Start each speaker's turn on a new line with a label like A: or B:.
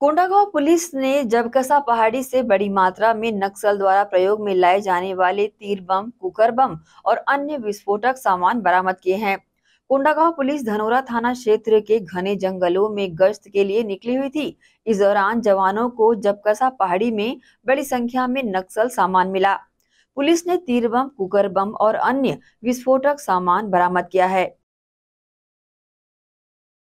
A: Kondagaon police ने जबकसा पहाड़ी से बड़ी मात्रा में नक्सल द्वारा प्रयोग में लाए जाने वाले तीर बम कुकर बम और अन्य विस्फोटक सामान बरामद किए हैं कोंडागांव पुलिस धनोरा थाना क्षेत्र के घने जंगलों में गश्त के लिए निकली हुई थी इस दौरान जवानों को जबकसा पहाड़ी में बड़ी संख्या में नक्सल सामान मिला पुलिस ने तीर बम कुकर बम और अन्य विस्फोटक सामान बरामद किया है